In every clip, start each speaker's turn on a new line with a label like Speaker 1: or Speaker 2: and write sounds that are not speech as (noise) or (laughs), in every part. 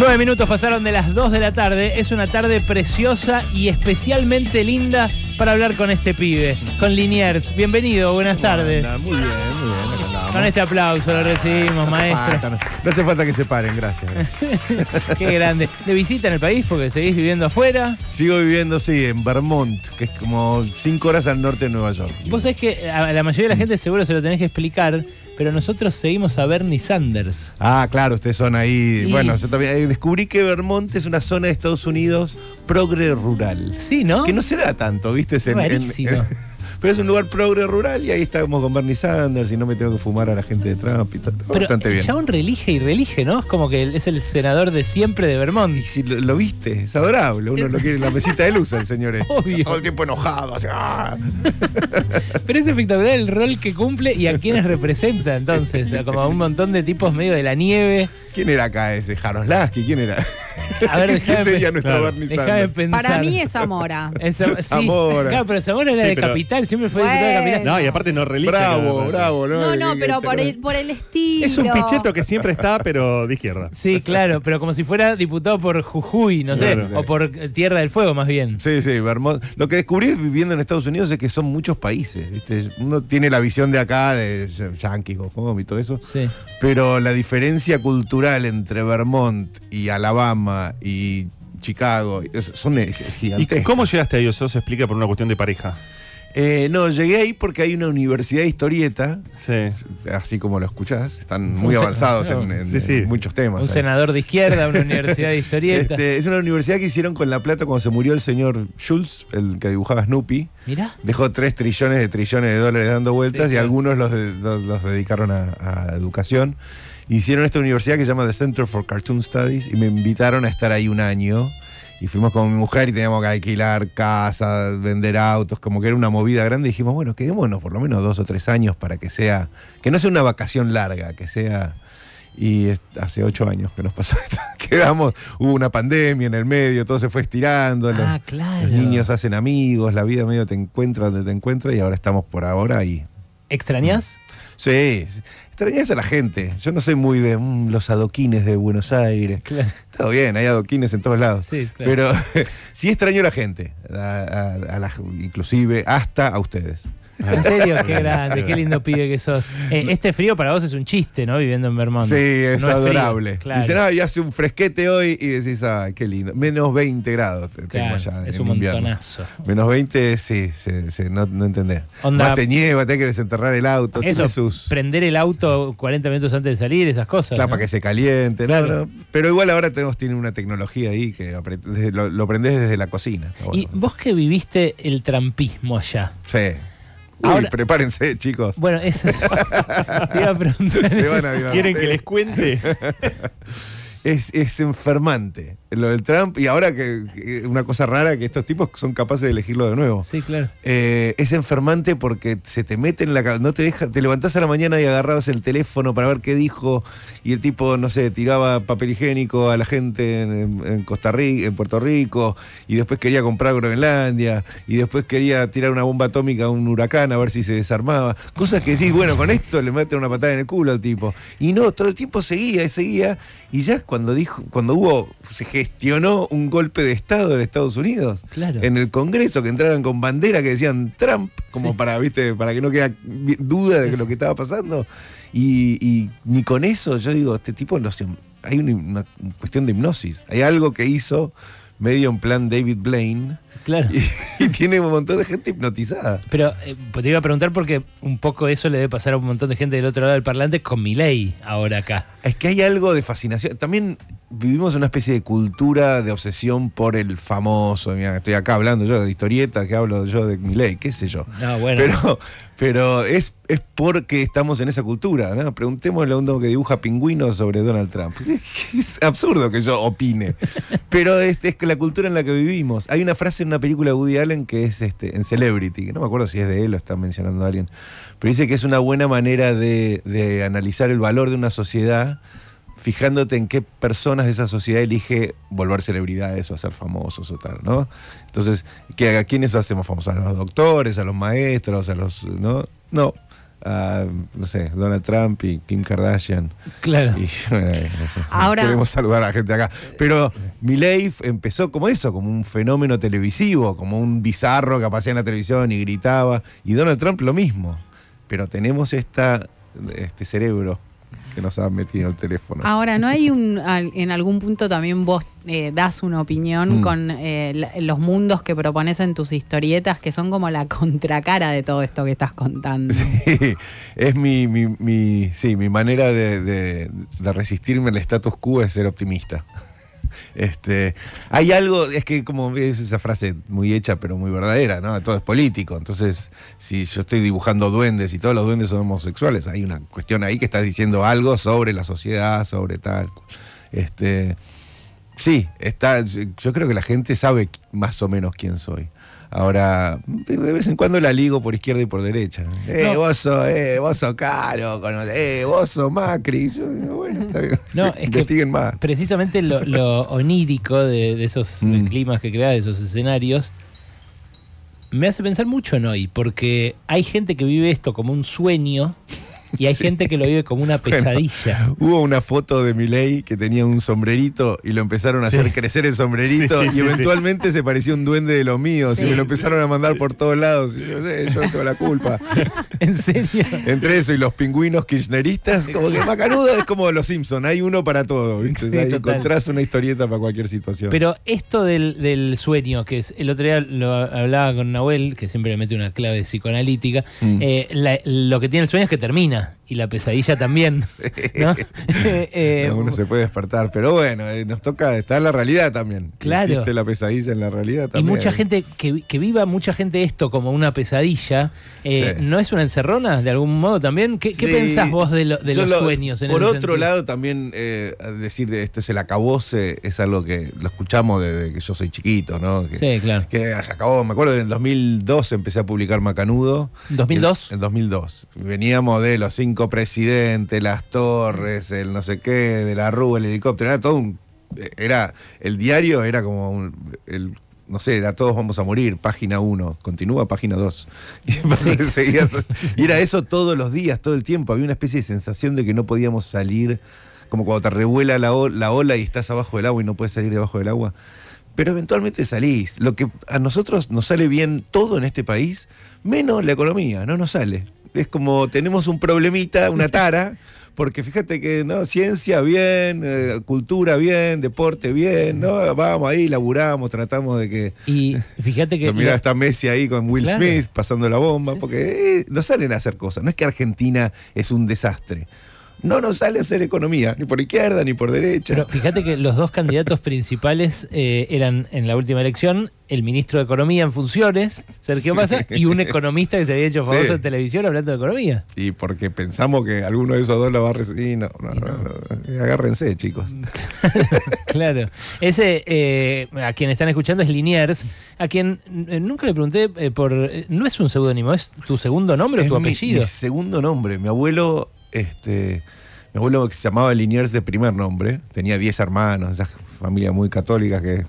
Speaker 1: Nueve minutos pasaron de las 2 de la tarde. Es una tarde preciosa y especialmente linda para hablar con este pibe, con Liniers. Bienvenido, buenas tardes.
Speaker 2: muy bien, muy bien. Con
Speaker 1: este aplauso lo recibimos, maestro.
Speaker 2: no, hace falta que se paren, gracias.
Speaker 1: (laughs) Qué grande. ¿De visita en el país porque seguís viviendo afuera? Sigo viviendo, sí, en Vermont, que es como cinco horas
Speaker 2: al norte de Nueva York.
Speaker 1: Vos sabés que a la mayoría de la gente seguro se lo tenés que explicar, pero nosotros seguimos a Bernie Sanders. Ah,
Speaker 2: claro, ustedes son ahí. Bueno, yo también eh, descubrí que Vermont es una zona de Estados Unidos progre rural. Sí, ¿no? Que no se da tanto, ¿viste? (laughs) pero es un lugar progre rural y ahí estamos con Bernie Sanders y no me tengo que fumar a la gente de Trump y
Speaker 1: pero el Chabón relige y relige, ¿no? Es como que es el senador de siempre de Vermont. Y si lo, viste,
Speaker 2: es adorable. Uno lo quiere en la mesita de luz el señor. Este. (laughs)
Speaker 1: Obvio. Todo el tiempo enojado. ¡ah! (laughs) pero es espectacular el rol que cumple y a quienes representa entonces. como a un montón de tipos medio de la nieve. ¿Quién era acá ese? Jaroslaski, ¿quién era? A ver, (laughs) sería nuestra Para mí es Zamora. (laughs) Zamora. Claro, pero Zamora era de capital, siempre fue bueno. de capital. No, y aparte no relige. Bravo, bravo, ¿no? No, no, pero por el, por el estilo. Es un picheto que siempre está, pero de izquierda. Sí, claro, pero como si fuera diputado por Jujuy, no sé, o por Tierra del Fuego, más bien. Sí, sí, Vermont. Lo que descubrí viviendo en Estados Unidos es que
Speaker 2: son muchos países, Uno tiene la visión de acá, de Yankees, Gojón y todo eso. Sí. Pero la diferencia cultural entre Vermont y Alabama y Chicago. son ¿Y cómo llegaste ahí? Eso se explica por una cuestión de pareja. Eh, no, llegué ahí porque hay una universidad de historieta, así como lo escuchás, están muy avanzados ah, en, muchos temas. Un senador de izquierda, una universidad de historieta. Este, es una universidad que hicieron con la plata cuando se murió el señor Schultz, el que dibujaba Snoopy. mira Dejó tres trillones de trillones de dólares dando vueltas y algunos los, dedicaron a, a educación hicieron esta universidad que se llama The Center for Cartoon Studies y me invitaron a estar ahí un año. Y fuimos con mi mujer y teníamos que alquilar casas, vender autos, como que era una movida grande. Y dijimos, bueno, quedémonos por lo menos dos o tres años para que sea, que no sea una vacación larga, que sea. Y hace ocho años que nos pasó (laughs) esto. Quedamos, hubo una pandemia en el medio, todo se fue estirando. los, ah,
Speaker 1: los, niños
Speaker 2: hacen amigos, la vida medio te encuentra donde te encuentra y ahora estamos por ahora ahí. ¿Extrañas? Sí, extrañas a la gente. Yo no soy muy de mm, los adoquines de Buenos Aires. Claro. Está bien, hay adoquines en todos lados. Sí, Pero (laughs) sí extraño a la gente, inclusive hasta a ustedes. (laughs) ¿En serio? Qué grande, qué
Speaker 1: lindo pibe que sos. Eh, este frío para vos es un chiste, ¿no? Viviendo en Vermont. Sí, es adorable. Dicen,
Speaker 2: ah, y hace un fresquete hoy y decís, ah, qué lindo.
Speaker 1: Menos 20 grados tengo allá. Es un montonazo.
Speaker 2: Menos 20, sí, sí, no, no, entendés. Onda, Más te
Speaker 1: nieva, tenés que desenterrar el auto. Ah, eso, sus... prender el auto 40 minutos antes de salir, esas cosas. Claro, para que se caliente. No,
Speaker 2: Pero igual ahora tenemos, tiene una tecnología ahí que lo, lo prendés desde la cocina. Y
Speaker 1: vos que viviste el trampismo allá.
Speaker 2: Sí. Uy, prepárense, chicos. Bueno, eso (laughs) te iba a preguntar. Se van a ¿Quieren que les cuente? (laughs) Es, enfermante lo del Trump. Y ahora que, una cosa rara que estos tipos son capaces de elegirlo de nuevo. Sí, claro. Eh, es enfermante porque se te mete en la no te deja, te levantás a la mañana y agarrabas el teléfono para ver qué dijo. Y el tipo, no sé, tiraba papel higiénico a la gente en, Costa Rica, en Puerto Rico, y después quería comprar Groenlandia, y después quería tirar una bomba atómica a un huracán a ver si se desarmaba. Cosas que decís, bueno, con esto le meten una patada en el culo al tipo. Y no, todo el tiempo seguía y seguía, y ya cuando dijo, cuando hubo, se gestionó un golpe de Estado en Estados Unidos. En el Congreso, que entraron con bandera que decían Trump, como para, viste, para que no quede duda de lo que estaba pasando. Y, ni con eso, yo digo, este tipo no hay una, una cuestión de hipnosis. Hay algo que hizo
Speaker 1: medio en plan David Blaine Claro. Y, tiene un montón de gente hipnotizada. Pero eh, pues te iba a preguntar porque un poco eso le debe pasar a un montón de gente del otro lado del parlante con mi ley ahora acá. Es que hay algo de fascinación. También vivimos una especie de cultura de
Speaker 2: obsesión por el famoso. estoy acá hablando yo de historietas, que hablo yo de mi qué sé yo.
Speaker 1: No, ah, bueno. Pero,
Speaker 2: pero es es porque estamos en esa cultura. ¿no? Preguntémosle a un que dibuja pingüinos sobre Donald Trump. (laughs) es absurdo que yo opine. Pero este es la cultura en la que vivimos. Hay una frase en una película de Woody Allen que es este, en Celebrity, que no me acuerdo si es de él o está mencionando a alguien, pero dice que es una buena manera de, analizar el valor de una sociedad fijándote en qué personas de esa sociedad elige volver celebridades o hacer famosos o tal, ¿no? Entonces, ¿a quiénes hacemos famosos? A los doctores, a los maestros, a los, ¿no? No. no sé, Donald Trump y Kim Kardashian. Claro. Y, (laughs) Ahora. saludar a la gente acá. Pero Miley empezó como eso, como un fenómeno televisivo, como un bizarro que aparecía en la televisión y gritaba. Y Donald Trump lo mismo. Pero tenemos esta, este cerebro (laughs) que nos ha metido el teléfono. Ahora,
Speaker 1: ¿no hay un. En algún punto también vos eh, das una opinión mm. con eh, los mundos que propones en tus historietas que son como la contracara de todo esto que estás contando? (laughs)
Speaker 2: Sí, es mi, mi, sí, mi manera de, de, de resistirme al status quo es ser optimista. Este, hay algo, es que como es esa frase muy hecha, pero muy verdadera, ¿no? Todo es político. Entonces, si yo estoy dibujando duendes y todos los duendes son homosexuales, hay una cuestión ahí que está diciendo algo sobre la sociedad, sobre tal. Este, sí, está, yo creo que la gente sabe más o menos quién soy. Ahora, de vez en cuando la ligo
Speaker 1: por izquierda y por derecha.
Speaker 2: Eh, vos sos, eh, vos sos caro, eh, vos sos Macri. Yo, bueno, está bien. No, (laughs) es Investiguen que más.
Speaker 1: Precisamente lo, (laughs) onírico de, esos eh, mm. climas que crea, de esos escenarios, me hace pensar mucho en hoy, porque hay gente que vive esto como un sueño. Y hay gente que lo vive como una (laughs) pesadilla.
Speaker 2: hubo una foto de Milei que tenía un sombrerito y lo empezaron a hacer crecer el sombrerito y eventualmente se parecía un duende de los míos y me lo empezaron a mandar por todos lados. Y yo, eh, yo tengo la culpa. (laughs) ¿En serio? Entre eso y los pingüinos kirchneristas, como que Macanudo es como los Simpson, hay uno para todo, ¿viste? encontrás una historieta para cualquier situación. Pero
Speaker 1: esto del, sueño, que es, el otro día lo hablaba con Nahuel, que siempre mete una clave psicoanalítica, mm. eh, lo que tiene el sueño es que termina y la pesadilla también. (laughs) (laughs)
Speaker 2: Eh, eh, uno se puede despertar, pero bueno, eh, nos toca, estar en la realidad también. Claro. Existe la pesadilla en la realidad también. Y mucha
Speaker 1: gente, que, viva mucha gente esto como una pesadilla, ¿no es una encerrona de algún modo también? ¿Qué, pensás vos de, los sueños? En por otro lado,
Speaker 2: también decir de este es el acabose es algo que lo escuchamos desde que yo soy chiquito, ¿no? Que, sí, claro. se acabó, me acuerdo en 2002 empecé a publicar Macanudo. ¿2002? En, en 2002. Veníamos de los cinco presidentes, las torres, el no sé qué, de la Rúa, el helicóptero, era todo un. Era, el diario era como el no sé, era todos vamos a morir, página uno continúa página dos (laughs) (laughs) (laughs) Y, era eso todos los días, todo el tiempo. Había una especie de sensación de que no podíamos salir, como cuando te revuela la, la ola y estás abajo del agua y no puedes salir debajo del agua. Pero eventualmente salís. Lo que a nosotros nos sale bien todo en este país, menos la economía, no nos sale es como tenemos un problemita, una tara, porque fíjate que no, ciencia bien, eh, cultura bien, deporte bien, ¿no? Vamos ahí, laburamos, tratamos de que. Y fíjate que. Mirá, esta Messi ahí con Will Smith pasando la bomba, porque eh, no salen a hacer cosas. No es que Argentina es un desastre no nos sale hacer economía, ni por izquierda ni por derecha.
Speaker 1: fíjate que los dos candidatos (laughs) principales eh, eran en la última elección el ministro de Economía en funciones, Sergio Massa, (laughs) y un economista que se había hecho famoso en televisión hablando de economía.
Speaker 2: Y porque pensamos que alguno de esos dos lo va a recibir. No, no, no. Eh, agárrense, chicos.
Speaker 1: (laughs) claro. Ese, eh, a quien están escuchando es Liniers, a quien nunca le pregunté por. no es un seudónimo, es tu segundo nombre o tu apellido? apellido. Mi
Speaker 2: segundo nombre. Mi abuelo este, mi abuelo se llamaba Liniers de primer nombre, tenía 10 hermanos, familia muy católica que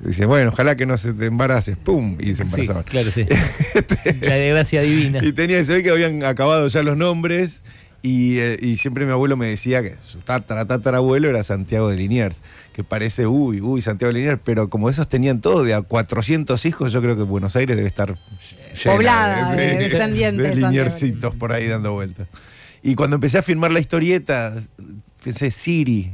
Speaker 2: dice, bueno, ojalá que no se te embaraces, ¡pum! Y se embarazaba
Speaker 1: claro, sí. (laughs) Este, La
Speaker 2: gracia divina. Y tenía, ese que habían acabado ya los nombres. Eh, y, siempre mi abuelo me decía que su tatarabuelo era Santiago de Liniers, que parece, uy, uy, Santiago de Liniers, pero como esos tenían todo, de a 400 hijos, yo creo que Buenos Aires debe estar Poblada de, por ahí dando vueltas. Y cuando empecé a firmar la historieta, pensé, Siri,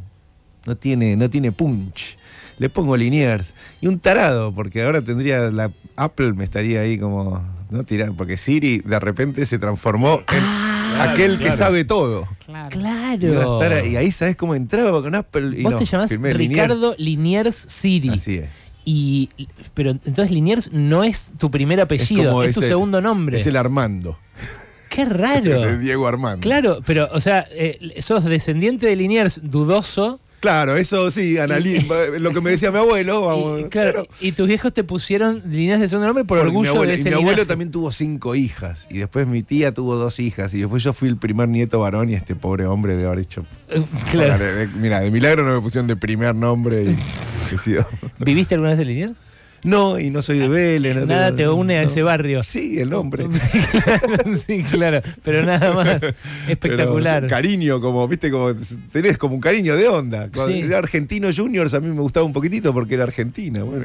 Speaker 2: no tiene, no tiene punch. Le pongo Liniers. Y un tarado, porque ahora tendría la Apple, me estaría ahí como, ¿no? Tirar, porque Siri de repente se transformó en ah, aquel que sabe todo.
Speaker 1: Claro. y ahí
Speaker 2: sabes cómo entraba con Apple. Y Vos te llamás Ricardo
Speaker 1: Liniers? Siri. Así es. Y, pero entonces Liniers no es tu primer apellido, es, tu segundo nombre. Es el Armando. Qué raro. (laughs) De Diego Armando. Claro, pero, o sea, eh, sos descendiente de Liniers dudoso. Claro, eso sí, Analí, (laughs) eh, lo que me decía mi abuelo. y, claro, y tus viejos te pusieron Liniers de segundo nombre por orgullo abuelo, de ese Mi abuelo
Speaker 2: también tuvo cinco hijas, y después mi tía tuvo dos hijas, y después yo fui el primer nieto varón, y este pobre hombre de haber hecho. Eh, claro. (laughs) Mira, de milagro no me pusieron de primer nombre. Y, ¿Viviste
Speaker 1: alguna vez de Liniers? No, y no soy de ah, Vélez. nada te, une a ese barrio. Sí, el nombre. (laughs) Sí claro, pero nada más. Espectacular. cariño, como, viste, como
Speaker 2: tenés como un cariño de onda. Cuando sí. Argentino Juniors a mí me gustaba un poquitito porque era Argentina.
Speaker 1: Bueno.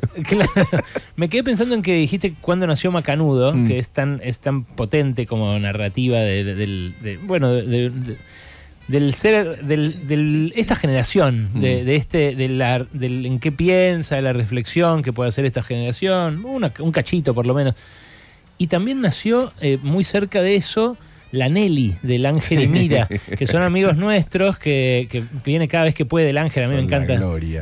Speaker 1: (laughs) Me quedé pensando en que dijiste cuando nació Macanudo, mm. que es tan, tan potente como narrativa del. de, bueno, de del ser, del, esta generación, de, mm. este, en qué piensa, de la reflexión que puede hacer esta generación, un cachito por lo menos. Y también nació eh, muy cerca de eso la Nelly del Ángel y Mira, (laughs) que son amigos nuestros, que, viene cada vez que puede el Ángel, a mí me encanta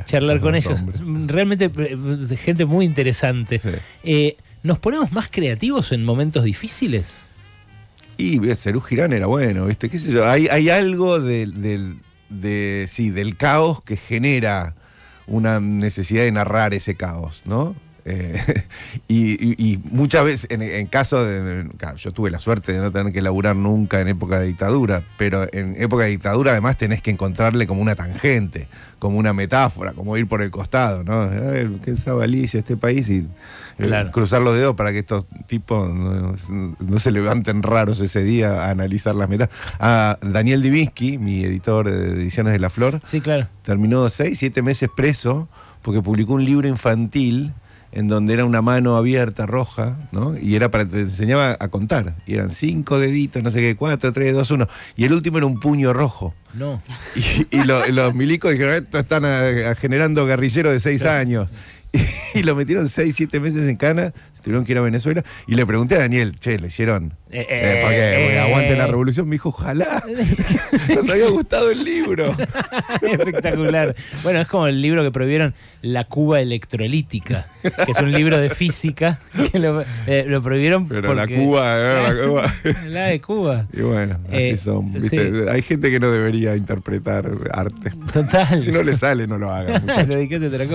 Speaker 2: charlar con ellos.
Speaker 1: Mm, realmente eh, gente muy interesante. Eh, ¿Nos ponemos más creativos en momentos difíciles?
Speaker 2: Y Serú Girán era bueno, ¿viste? ¿Qué sé yo? Hay, algo del, de, sí, del caos que genera una necesidad de narrar ese caos, ¿no? Eh, (laughs) y, muchas veces, en, caso de. yo tuve la suerte de no tener que laburar nunca en época de dictadura, pero en época de dictadura además tenés que encontrarle como una tangente, como una metáfora, como ir por el costado, ¿no? ¿Qué sabe Alicia este país? Y eh, cruzar los dedos para que estos tipos no, se levanten raros ese día a analizar las metas A ah, Daniel Divinsky, mi editor de Ediciones de la Flor, sí, claro. terminó seis, siete meses preso porque publicó un libro infantil en donde era una mano abierta, roja, ¿no? Y era para, te enseñaba a contar. Y eran cinco deditos, no sé qué, cuatro, tres, dos, uno. Y el último era un puño rojo. No. Y, los milicos dijeron, esto están eh, generando guerrilleros de seis años. Y, (laughs) y lo metieron seis, siete meses en cana, tuvieron que ir a Venezuela. Y le pregunté a Daniel, che, ¿le hicieron?
Speaker 1: Eh, eh ¿Para qué? aguanten eh, eh, aguante la revolución.
Speaker 2: Me dijo, ojalá.
Speaker 1: (laughs) Nos había gustado
Speaker 2: el libro.
Speaker 1: (laughs) Espectacular. Bueno, es como el libro que prohibieron, La Cuba Electrolítica, que es un libro de física, que lo, prohibieron Pero la Cuba, la (laughs) Cuba. La de Cuba.
Speaker 2: Y bueno, así son. Hay gente que no debería interpretar arte. Total. si no le sale, no lo haga.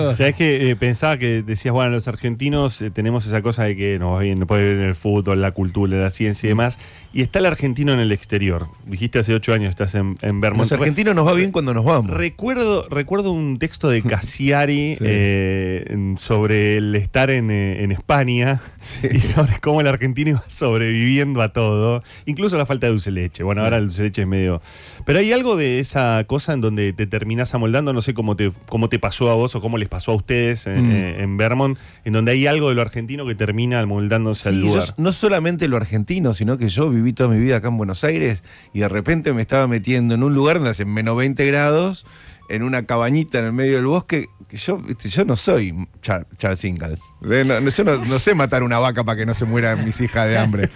Speaker 1: O sea, es que pensaba que
Speaker 2: decías, bueno, los argentinos tenemos esa cosa que nos va bien, nos puede ver en el fútbol, la cultura, la ciencia y demás. Y está el argentino en el exterior. Dijiste hace ocho años, estás en, Vermont. Los argentinos nos va bien cuando nos vamos. Recuerdo, recuerdo un texto de Cassiari (laughs) eh, sobre el estar en, eh, España (laughs) y sobre cómo el argentino iba sobreviviendo a todo, incluso la falta de dulce leche. Bueno, ahora el dulce leche es medio. Pero hay algo de esa cosa en donde te terminás amoldando, no sé cómo te, cómo te pasó a vos o cómo les pasó a ustedes en, mm. eh, en Vermont, en donde hay algo de lo argentino que te termina amoldándose al lugar. no solamente lo argentino, sino que yo viví toda mi vida acá en Buenos Aires y de repente me estaba metiendo en un lugar donde hace menos 20 grados, en una cabañita en el medio del bosque, yo, no soy Charles Ingalls. Eh, yo no, sé matar una vaca para que no se mueran mis hijas de hambre.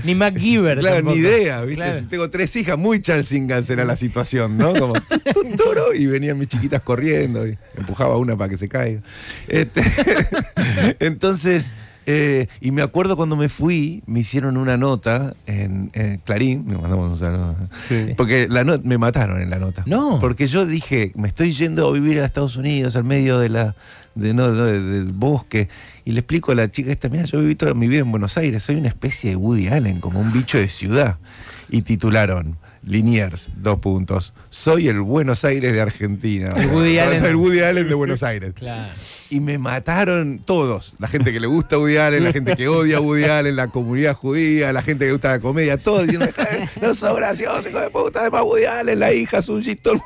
Speaker 2: (laughs) ni MacGyver. Claro, ni idea, ¿viste? tengo tres hijas, muy Charles Ingalls era la situación, ¿no? Como un y venían mis chiquitas corriendo y empujaba una para que se caiga. Este, (laughs) entonces. Eh, y me acuerdo cuando me fui, me hicieron una nota en, Clarín, me mandamos un saludo. Porque la me mataron en la nota. No. Porque yo dije, me estoy yendo a vivir a Estados Unidos, al medio de la, del bosque. Y le explico a la chica esta, mira, yo viví toda mi vida en Buenos Aires, soy una especie de Woody Allen, como un bicho de ciudad. Y titularon. Liniers, dos puntos. Soy el Buenos Aires de Argentina. El Woody (laughs) Allen. El Woody Allen de Buenos Aires y me mataron todos. La gente que le gusta a la gente que odia a la comunidad judía, la gente que gusta la comedia, todos diciendo, eh, no son graciosos, hijo de puta, además la hija, su
Speaker 1: todo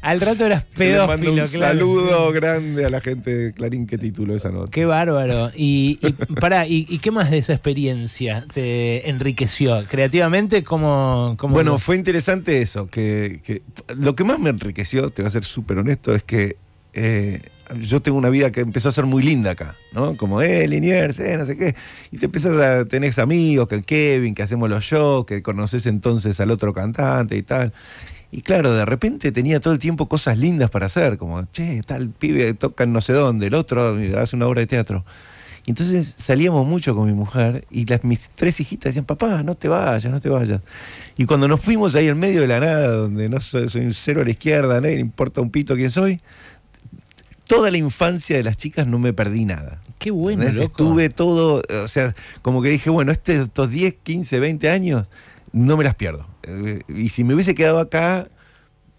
Speaker 1: Al rato eras pedófilo, un saludo
Speaker 2: grande a la gente de Clarín que título esa nota.
Speaker 1: Qué bárbaro. Y, para, y, qué más de esa experiencia te enriqueció? ¿Creativamente bueno, fue
Speaker 2: interesante eso, que, lo que más me enriqueció, te voy a ser súper honesto, es que... Eh, yo tengo una vida que empezó a ser muy linda acá, ¿no? Como, eh, Liniers, eh, no sé qué. Y te empiezas a tenés amigos, que el Kevin, que hacemos los shows, que conoces entonces al otro cantante y tal. Y claro, de repente tenía todo el tiempo cosas lindas para hacer, como, che, tal pibe toca en no sé dónde, el otro hace una obra de teatro. Y entonces salíamos mucho con mi mujer y las, mis tres hijitas decían, papá, no te vayas, no te vayas. Y cuando nos fuimos ahí en medio de la nada, donde no soy, un cero a la izquierda, nadie ¿no? le importa un pito quién soy, toda la infancia de las chicas no me perdí nada.
Speaker 1: Qué bueno. Loco.
Speaker 2: Estuve todo, o sea, como que dije, bueno, este, estos 10, 15, 20 años no me las pierdo. Eh, y si me hubiese quedado acá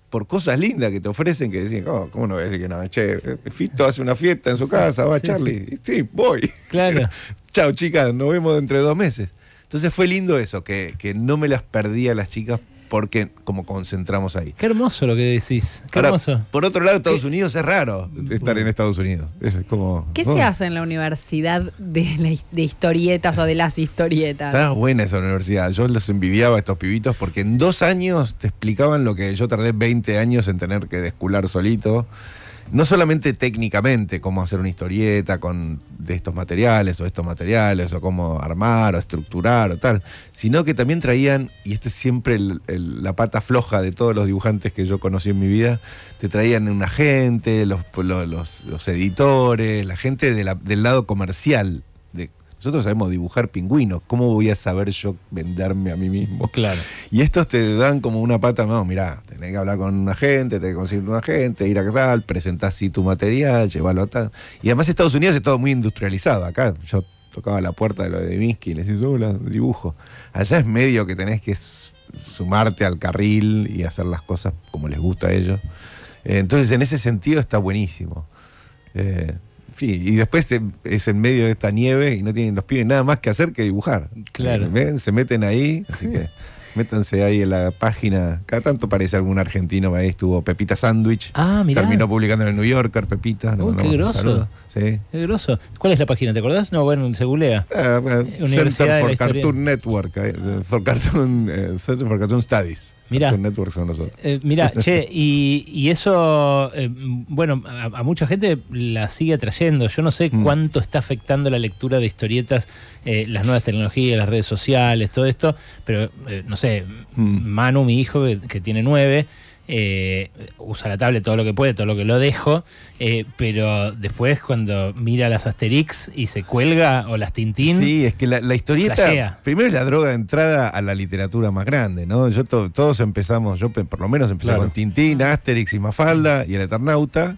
Speaker 2: por cosas lindas que te ofrecen, que decían, oh, ¿cómo no voy a decir que no? Che, eh, Fito hace una fiesta en su casa, va Charlie. Sí. voy. Claro. (laughs) Chao, chicas, nos vemos dentro de dos meses. Entonces fue lindo eso, que, que no me las perdí a las chicas porque como concentramos ahí.
Speaker 1: Qué hermoso lo que decís. Qué hermoso.
Speaker 2: Por otro lado, Estados Unidos es raro estar en Estados Unidos. como, ¿Qué se hace
Speaker 1: en la universidad de, historietas o de las historietas? Estaba
Speaker 2: buena esa universidad. Yo los envidiaba a estos pibitos porque en dos años te explicaban lo que yo tardé 20 años en tener que descular solito no solamente técnicamente, cómo hacer una historieta con de estos materiales o estos materiales, o cómo armar o estructurar o tal, sino que también traían, y este es siempre la pata floja de todos los dibujantes que yo conocí en mi vida, te traían un agente, los, los, editores, la gente del lado comercial nosotros sabemos dibujar pingüinos. ¿Cómo voy a saber yo venderme a mí mismo? Claro. Y estos te dan como una pata, no, mirá, tenés que hablar con un agente, tenés que conseguir un agente, ir a tal, presentás así tu material, llevarlo a tal. Y además Estados Unidos es todo muy industrializado. Acá yo tocaba la puerta de lo de Minsky y le dibujo. Allá es medio que tenés que sumarte al carril y hacer las cosas como les gusta a ellos. Eh, entonces, en ese sentido está buenísimo. Eh, Sí, y después es en medio de esta nieve y no tienen los pibes nada más que hacer que dibujar. Claro. Se meten ahí, así que métanse ahí en la página. Cada tanto parece algún argentino, ahí estuvo Pepita Sandwich. Ah, mira. Terminó publicando en el New Yorker, Pepita. Uy, qué groso. Qué
Speaker 1: groso. ¿Cuál es la página? ¿Te acordás? No, bueno, se googlea. Ah, eh, Center for Cartoon
Speaker 2: Network, eh, Center for Cartoon Studies. Mira,
Speaker 1: eh, mira, (laughs) che, y, eso, eh, bueno, a, mucha gente la sigue atrayendo. Yo no sé mm. cuánto está afectando la lectura de historietas, eh, las nuevas tecnologías, las redes sociales, todo esto, pero no sé, mm. Manu, mi hijo, que tiene nueve, eh, usa la tablet todo lo que puede, todo lo que lo dejo, eh, pero después cuando mira las Asterix y se cuelga o las Tintín. Sí, es que la, historia historieta. Primero es la droga
Speaker 2: de entrada a la literatura más grande, ¿no? Yo todos empezamos, yo por lo menos empecé con Tintín, Asterix y Mafalda y el Eternauta.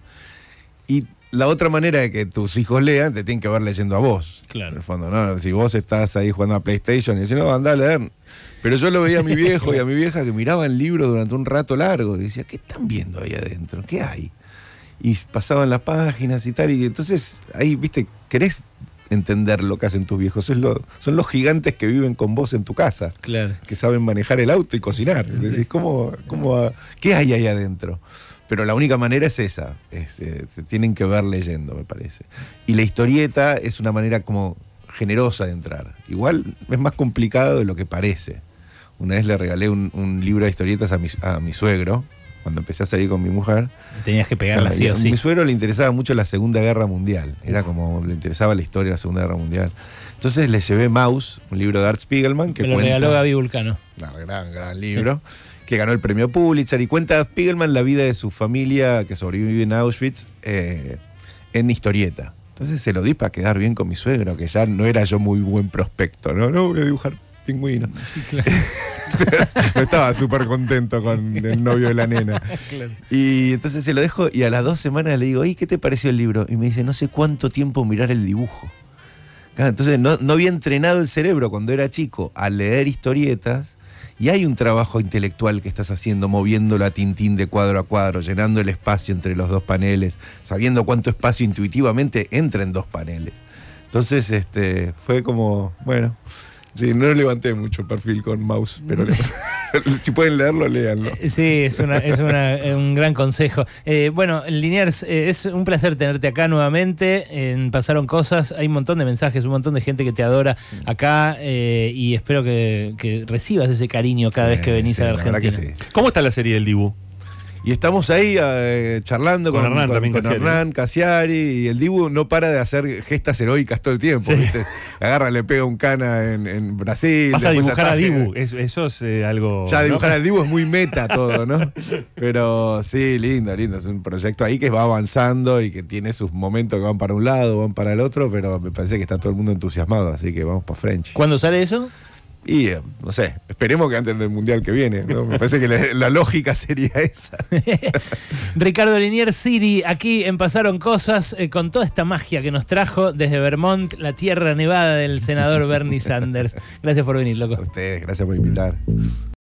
Speaker 2: Y la otra manera de que tus hijos lean, te tienen que ver leyendo a vos. Claro. En el fondo, ¿no? Si vos estás ahí jugando a PlayStation y decís, no, anda a leer. Pero yo lo veía a mi viejo y a mi vieja que miraban libros durante un rato largo y decía, ¿qué están viendo ahí adentro? ¿Qué hay? Y pasaban las páginas y tal. Y entonces ahí, viste, querés entender lo que hacen tus viejos. Son, son los gigantes que viven con vos en tu casa. Claro. Que saben manejar el auto y cocinar. Decís, ¿cómo, qué hay ahí adentro? Pero la única manera es esa. Eh, tienen que ver leyendo, me parece. Y la historieta es una manera como generosa de entrar. Igual es más complicado de lo que parece. Una vez le regalé un, libro de historietas a mi, suegro, cuando empecé a salir con mi mujer.
Speaker 1: Tenías que pegarla sí o sí. A mi
Speaker 2: suegro le interesaba mucho la Segunda Guerra Mundial. Era como le interesaba la historia de la Segunda Guerra Mundial. Entonces le llevé Maus, un libro de Art Spiegelman. Que Me lo regaló Gaby
Speaker 1: Vulcano. Un gran, gran libro.
Speaker 2: Que ganó el premio Pulitzer y cuenta Spiegelman la vida de su familia que sobrevive en Auschwitz eh, en historieta. Entonces se lo di para quedar bien con mi suegro, que ya no era yo muy buen prospecto, ¿no? No, voy a dibujar pingüino. (laughs) estaba súper contento con el novio de la nena. Y entonces se lo dejo y a las dos semanas le digo, ¿y qué te pareció el libro? Y me dice, no sé cuánto tiempo mirar el dibujo. entonces no, había entrenado el cerebro cuando era chico a leer historietas. Y hay un trabajo intelectual que estás haciendo, moviéndolo a tintín de cuadro a cuadro, llenando el espacio entre los dos paneles, sabiendo cuánto espacio intuitivamente entra en dos paneles. Entonces, este, fue como, bueno, Sí, no levanté mucho perfil con mouse, pero (laughs) si pueden leerlo, léanlo. Eh, sí, es, es eh,
Speaker 1: un gran consejo. Eh, bueno, Liniers, es un placer tenerte acá nuevamente. pasaron cosas, hay un montón de mensajes, un montón de gente que te adora acá y espero que, recibas ese cariño cada vez que venís a la Argentina. ¿Cómo está la serie del Dibu? Y estamos ahí eh, charlando con, Hernán,
Speaker 2: con, y el Dibu no para de hacer gestas heroicas todo el tiempo. Agarra, le pega un cana en, Brasil. Vas a dibujar a Dibu,
Speaker 1: eso, es algo... Ya dibujar al
Speaker 2: Dibu es muy meta todo, ¿no? Pero sí, lindo, lindo. Es un proyecto ahí que va avanzando y que tiene sus momentos que van para un lado, van para el otro, pero me parece que está todo el mundo entusiasmado, así que vamos para French.
Speaker 1: ¿Cuándo sale eso?
Speaker 2: Y eh, no sé, esperemos que antes del mundial que viene. Me parece que la, lógica sería esa.
Speaker 1: (laughs) Ricardo Linier Siri, aquí en Pasaron Cosas, eh, con toda esta magia que nos trajo desde Vermont, la tierra nevada del senador Bernie Sanders. Gracias por venir, loco. ustedes, gracias por invitar.